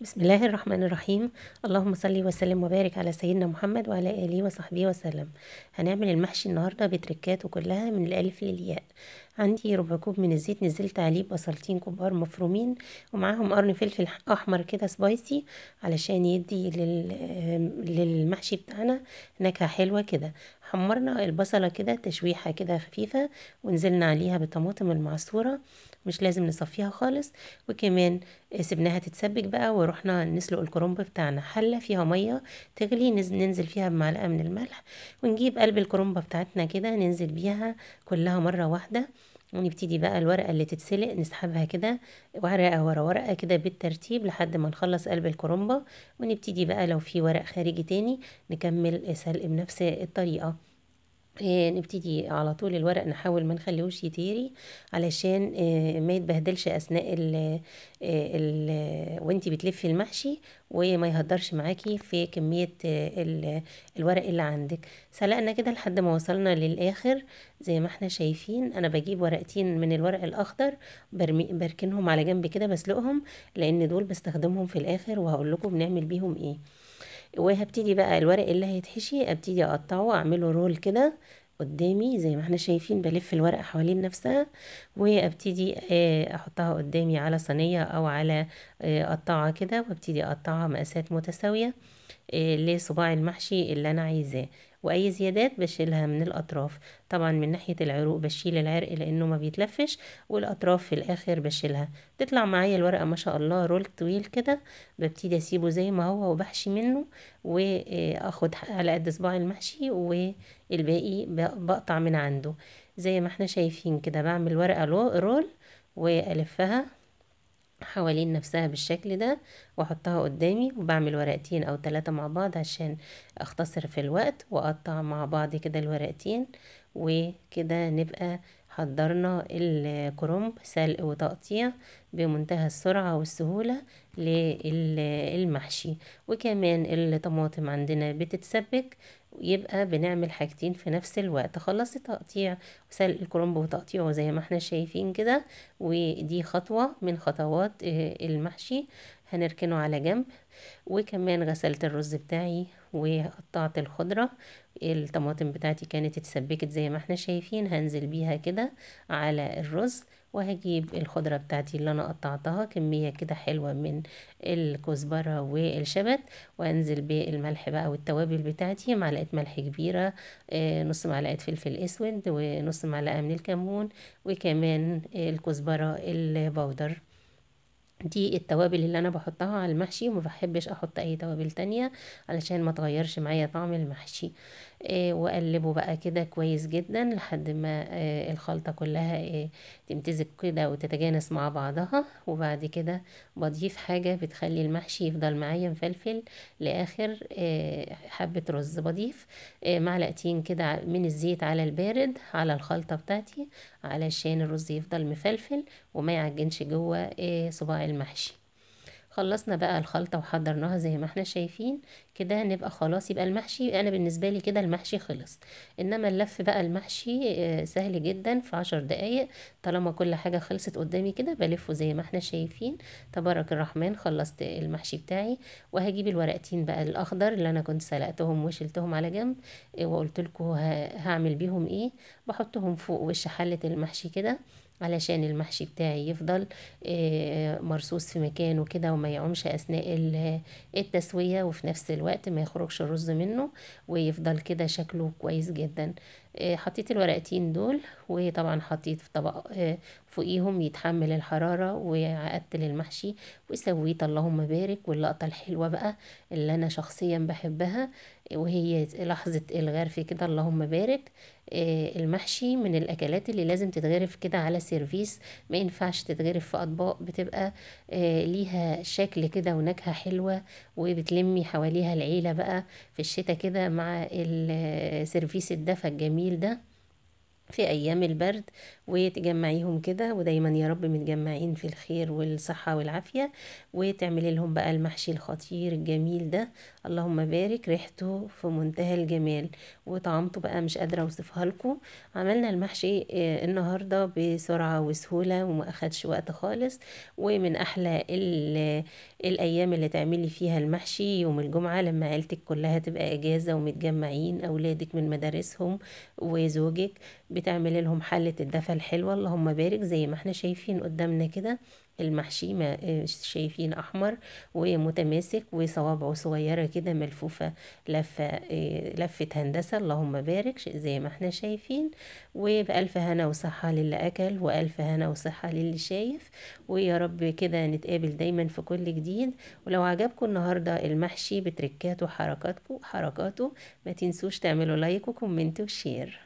بسم الله الرحمن الرحيم اللهم صل وسلم وبارك على سيدنا محمد وعلى اله وصحبه وسلم هنعمل المحشي النهارده بتركات وكلها من الالف للياء عندي ربع كوب من الزيت نزلت عليه بصلتين كبار مفرومين ومعاهم قرن فلفل احمر كده سبايسي علشان يدي للمحشي بتاعنا نكهه حلوه كده حمرنا البصله كده تشويحه كده خفيفه ونزلنا عليها بالطماطم المعصوره مش لازم نصفيها خالص وكمان سيبناها تتسبك بقى ورحنا نسلق الكرنب بتاعنا حله فيها ميه تغلي ننزل فيها بمعلقه من الملح ونجيب قلب الكرنبه بتاعتنا كده ننزل بيها كلها مره واحده ونبتدي بقى الورقة اللي تتسلق نسحبها كده ورقة ورا ورقة كده بالترتيب لحد ما نخلص قلب الكرومبة ونبتدي بقى لو في ورق خارجي تاني نكمل سلق بنفس الطريقة آه، نبتدي على طول الورق نحاول ما نخليهوش يتيري علشان آه، ما يتبهدلش اثناء ال آه، وانت وانتي بتلفي المحشي وما يهدرش معاكي في كمية الورق اللي عندك سلقنا كده لحد ما وصلنا للاخر زي ما احنا شايفين انا بجيب ورقتين من الورق الاخضر بركنهم على جنب كده بسلقهم لان دول بستخدمهم في الاخر وهقول لكم بنعمل بيهم ايه وهبتدي بقى الورق اللي هيتحشي ابتدي اقطعه اعمله رول كده قدامي زي ما احنا شايفين بلف الورقة حوالين نفسها وابتدي آه، احطها قدامي على صينية او على آه، قطعة كده وابتدي اقطعها مقاسات متساوية إيه، لصباع المحشي اللي انا عايزاه واي زيادات بشيلها من الاطراف طبعا من ناحيه العروق بشيل العرق لانه ما بيتلفش والاطراف في الاخر بشيلها تطلع معايا الورقه ما شاء الله رول طويل كده ببتدي اسيبه زي ما هو وبحشي منه واخد على قد صباع المحشي والباقي بقطع من عنده زي ما احنا شايفين كده بعمل ورقه رول والفها حوالين نفسها بالشكل ده واحطها قدامي وبعمل ورقتين او ثلاثة مع بعض عشان اختصر في الوقت واقطع مع بعض كده الورقتين وكده نبقى حضرنا الكرنب سلق وتقطيع بمنتهى السرعة والسهولة للمحشي وكمان الطماطم عندنا بتتسبك يبقى بنعمل حاجتين في نفس الوقت خلصت تقطيع سلق الكرنب وتقطيعه زي ما احنا شايفين كده ودي خطوة من خطوات آه، المحشي هنركنه على جنب وكمان غسلت الرز بتاعي وقطعت الخضرة الطماطم بتاعتي كانت اتسبكت زي ما احنا شايفين هنزل بيها كده على الرز وهجيب الخضرة بتاعتي اللي انا قطعتها كمية كده حلوة من الكزبرة والشبت وانزل بالملح بقى والتوابل بتاعتي معلقة ملح كبيرة آه، نص معلقة فلفل اسود ونص معلقة من الكمون وكمان الكزبرة البودر دي التوابل اللي انا بحطها على المحشي وما بحبش احط اي توابل تانية علشان ما تغيرش معايا طعم المحشي إيه واقلبه بقى كده كويس جدا لحد ما إيه الخلطة كلها إيه تمتزج كده وتتجانس مع بعضها وبعد كده بضيف حاجة بتخلي المحشي يفضل معايا مفلفل لاخر إيه حبة رز بضيف إيه معلقتين كده من الزيت على البارد على الخلطة بتاعتي علشان الرز يفضل مفلفل وما يعجنش جوه إيه صباع المحشي خلصنا بقى الخلطة وحضرناها زي ما احنا شايفين كده نبقى خلاص يبقى المحشي انا بالنسبة لي كده المحشي خلص انما اللف بقى المحشي آه، سهل جدا في عشر دقايق طالما كل حاجة خلصت قدامي كده بلفه زي ما احنا شايفين تبارك الرحمن خلصت المحشي بتاعي وهجيب الورقتين بقى الاخضر اللي انا كنت سلقتهم وشلتهم على جنب آه، وقلت لكم هعمل بيهم ايه بحطهم فوق وش حلة المحشي كده علشان المحشي بتاعي يفضل آه، مرصوص في مكانه كده وما يعومش اثناء التسويه وفي نفس الوقت ما يخرجش الرز منه ويفضل كده شكله كويس جدا آه، حطيت الورقتين دول وطبعا حطيت في طبق آه، فوقيهم يتحمل الحرارة وعقدت للمحشي وسويت اللهم بارك واللقطة الحلوة بقى اللي أنا شخصيا بحبها وهي لحظة الغرف كده اللهم بارك آه، المحشي من الأكلات اللي لازم تتغرف كده على سيرفيس ما ينفعش تتغرف في أطباق بتبقى ليها شكل كده ونكهة حلوة وبتلمي حواليها العيلة بقى في الشتاء كده مع السيرفيس الدفى الجميل әйелді في ايام البرد وتجمعيهم كده ودايما يا رب متجمعين في الخير والصحه والعافيه وتعملي لهم بقى المحشي الخطير الجميل ده اللهم بارك ريحته في منتهى الجمال وطعمته بقى مش قادره اوصفها لكم عملنا المحشي آه، النهارده بسرعه وسهوله وما اخدش وقت خالص ومن احلى الايام اللي تعملي فيها المحشي يوم الجمعه لما عيلتك كلها تبقى اجازه ومتجمعين اولادك من مدارسهم وزوجك بتعمل لهم حلة الدفا الحلوة اللهم بارك زي ما احنا شايفين قدامنا كده المحشي ما آه، شايفين احمر ومتماسك وصوابعه صغيره كده ملفوفه لفه آه، لفه هندسه اللهم بارك زي ما احنا شايفين وبالف هنا وصحه للي اكل والف هنا وصحه للي شايف ويا رب كده نتقابل دايما في كل جديد ولو عجبكم النهارده المحشي بتركاته حركاتكم حركاته ما تنسوش تعملوا لايك وكومنت وشير